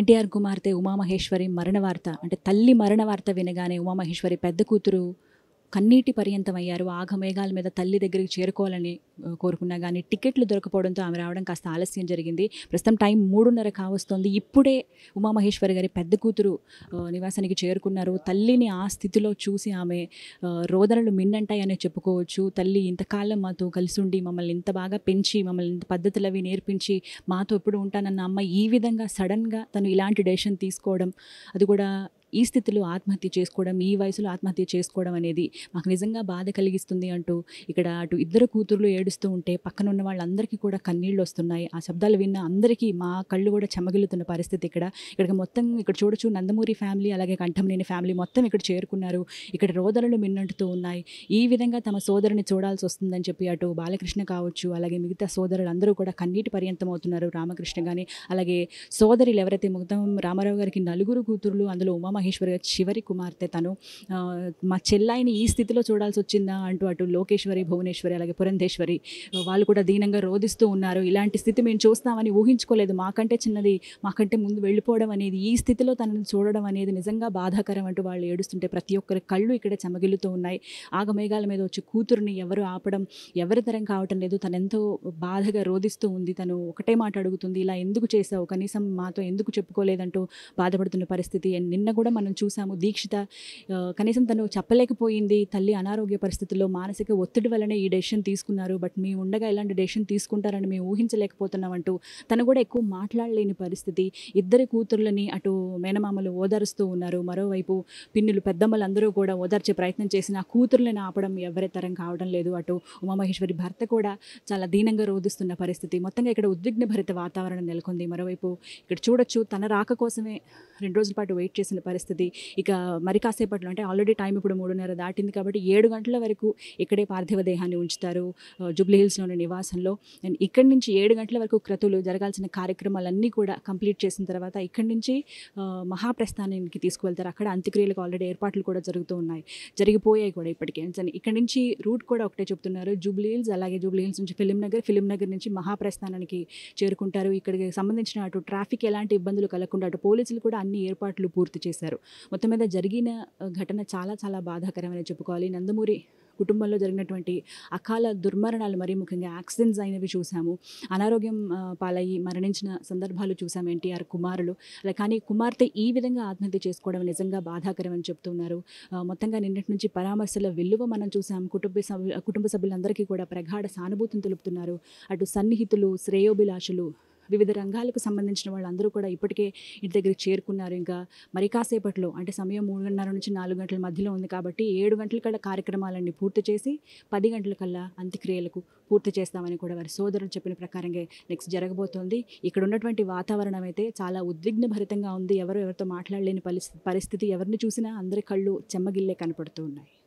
ఎన్టీఆర్ కుమార్తె ఉమామహేశ్వరి మరణ వార్త అంటే తల్లి మరణ వార్త వినగానే ఉమామహేశ్వరి పెద్ద కూతురు కన్నీటి పర్యంతమయ్యారు ఆఘమేఘాల మీద తల్లి దగ్గరికి చేరుకోవాలని కోరుకున్నా కానీ టికెట్లు దొరకపోవడంతో ఆమె రావడం కాస్త ఆలస్యం జరిగింది ప్రస్తుతం టైం మూడున్నర కావస్తోంది ఇప్పుడే ఉమామహేశ్వరి గారి పెద్ద కూతురు నివాసానికి చేరుకున్నారు తల్లిని ఆ స్థితిలో చూసి ఆమె రోదనలు మిన్నంటాయనే చెప్పుకోవచ్చు తల్లి ఇంతకాలం మాతో కలిసి ఉండి మమ్మల్ని ఇంత బాగా పెంచి మమ్మల్ని ఇంత పద్ధతులు అవి నేర్పించి మాతో ఎప్పుడు ఉంటానన్న అమ్మ ఈ విధంగా సడన్గా తను ఇలాంటి డెసిషన్ తీసుకోవడం అది కూడా ఈ స్థితిలో ఆత్మహత్య చేసుకోవడం ఈ వయసులో ఆత్మహత్య చేసుకోవడం అనేది మాకు నిజంగా బాధ కలిగిస్తుంది అంటూ ఇక్కడ అటు ఇద్దరు కూతుర్లు ఏడుస్తూ ఉంటే పక్కన ఉన్న వాళ్ళందరికీ కూడా కన్నీళ్ళు వస్తున్నాయి ఆ శబ్దాలు విన్న అందరికీ మా కళ్ళు కూడా చెమగిలుతున్న పరిస్థితి ఇక్కడ ఇక్కడ మొత్తం ఇక్కడ చూడొచ్చు నందమూరి ఫ్యామిలీ అలాగే కంఠమనేని ఫ్యామిలీ మొత్తం ఇక్కడ చేరుకున్నారు ఇక్కడ రోదనలు మిన్నంటుతూ ఉన్నాయి ఈ విధంగా తమ సోదరుని చూడాల్సి వస్తుందని చెప్పి అటు బాలకృష్ణ కావచ్చు అలాగే మిగతా సోదరులు అందరూ కూడా కన్నీటి పర్యంతం అవుతున్నారు రామకృష్ణ కానీ అలాగే సోదరులు ఎవరైతే మొత్తం రామారావు గారికి నలుగురు కూతురులు అందులో ఉమా మహేశ్వరి గారి చివరి కుమార్తె తను మా చెల్లాయిని ఈ స్థితిలో చూడాల్సి వచ్చిందా అంటూ అటు లోకేశ్వరి భువనేశ్వరి అలాగే పురంధేశ్వరి వాళ్ళు కూడా దీనంగా రోధిస్తూ ఉన్నారు ఇలాంటి స్థితి మేము చూస్తామని ఊహించుకోలేదు మాకంటే చిన్నది మాకంటే ముందు వెళ్ళిపోవడం అనేది ఈ స్థితిలో తనను చూడడం అనేది నిజంగా బాధాకరం అంటూ వాళ్ళు ఏడుస్తుంటే ప్రతి ఒక్కరి కళ్ళు ఇక్కడ చెమగిలుతూ ఉన్నాయి ఆగమేఘాల మీద వచ్చి కూతురుని ఎవరు ఆపడం ఎవరి తరం కావటం లేదు తనెంతో బాధగా రోధిస్తూ ఉంది తను ఒకటే మాట అడుగుతుంది ఇలా ఎందుకు చేసావు కనీసం మాతో ఎందుకు చెప్పుకోలేదంటూ బాధపడుతున్న పరిస్థితి నిన్న కూడా మనం చూసాము దీక్షిత కనీసం తను చెప్పలేకపోయింది తల్లి అనారోగ్య పరిస్థితుల్లో మానసిక ఒత్తిడి వల్లనే ఈ డెసిషన్ తీసుకున్నారు బట్ మేము ఉండగా ఇలాంటి డెసిషన్ తీసుకుంటారని మేము ఊహించలేకపోతున్నామంటూ తను కూడా ఎక్కువ మాట్లాడలేని పరిస్థితి ఇద్దరి కూతుర్లని అటు మేనమామలు ఓదారుస్తూ ఉన్నారు మరోవైపు పిన్నులు పెద్దమ్మలు అందరూ కూడా ఓదార్చే ప్రయత్నం చేసిన కూతుర్లను ఆపడం ఎవరి తరం కావడం లేదు అటు ఉమామహేశ్వరి భర్త కూడా చాలా దీనంగా రోధిస్తున్న పరిస్థితి మొత్తంగా ఇక్కడ ఉద్విగ్న భరిత వాతావరణం నెలకొంది మరోవైపు ఇక్కడ చూడొచ్చు తన రాక కోసమే రెండు రోజుల పాటు వెయిట్ చేసిన పరిస్థితి చేస్తుంది ఇక మరి కాసేపట్లో అంటే ఆల్రెడీ టైం ఇప్పుడు మూడున్నర దాటింది కాబట్టి ఏడు గంటల వరకు ఇక్కడే పార్థివ దేహాన్ని ఉంచుతారు జూబ్లీహిల్స్లోని నివాసంలో అండ్ ఇక్కడి నుంచి ఏడు గంటల వరకు క్రతులు జరగాల్సిన కార్యక్రమాలన్నీ కూడా కంప్లీట్ చేసిన తర్వాత ఇక్కడి నుంచి మహాప్రస్థానానికి తీసుకువెళ్తారు అక్కడ అంత్యక్రియలకు ఆల్రెడీ ఏర్పాట్లు కూడా జరుగుతూ ఉన్నాయి జరిగిపోయాయి కూడా ఇప్పటికే ఇక్కడి నుంచి రూట్ కూడా ఒకటే చెప్తున్నారు జూబ్లీహిల్స్ అలాగే జూబ్లీహిల్స్ నుంచి ఫిలిం నగర్ ఫిలిం నగర్ నుంచి మహాప్రస్థానానికి చేరుకుంటారు ఇక్కడికి సంబంధించిన అటు ట్రాఫిక్ ఎలాంటి ఇబ్బందులు కలగకుండా అటు పోలీసులు కూడా అన్ని ఏర్పాట్లు పూర్తి చేశారు చేశారు మొత్తం మీద జరిగిన ఘటన చాలా చాలా బాధాకరమైన చెప్పుకోవాలి నందమూరి కుటుంబంలో జరిగినటువంటి అకాల దుర్మరణాలు మరీ ముఖ్యంగా యాక్సిడెంట్స్ అయినవి చూసాము అనారోగ్యం పాలయ్యి మరణించిన సందర్భాలు చూసాము ఎన్టీఆర్ కుమారులు అలా కానీ కుమార్తె ఈ విధంగా ఆత్మహత్య చేసుకోవడం నిజంగా బాధాకరం అని చెప్తున్నారు మొత్తంగా నిన్నటి నుంచి పరామర్శల విలువ మనం చూసాం కుటుంబ కుటుంబ సభ్యులందరికీ కూడా ప్రగాఢ సానుభూతిని తెలుపుతున్నారు అటు సన్నిహితులు శ్రేయోభిలాషులు వివిధ రంగాలకు సంబంధించిన వాళ్ళందరూ కూడా ఇప్పటికే ఇంటి దగ్గరికి చేరుకున్నారు ఇంకా మరి కాసేపట్లో అంటే సమయం మూడున్నర నుంచి నాలుగు గంటల మధ్యలో ఉంది కాబట్టి ఏడు గంటల కల్లా కార్యక్రమాలన్నీ పూర్తి చేసి పది గంటల కల్లా అంత్యక్రియలకు పూర్తి చేస్తామని కూడా వారి సోదరులు చెప్పిన ప్రకారంగా నెక్స్ట్ జరగబోతోంది ఇక్కడ ఉన్నటువంటి వాతావరణం అయితే చాలా ఉద్విగ్న భరితంగా ఉంది ఎవరు ఎవరితో మాట్లాడలేని పరిస్థితి ఎవరిని చూసినా అందరి కళ్ళు చెమ్మగిల్లే కనపడుతూ ఉన్నాయి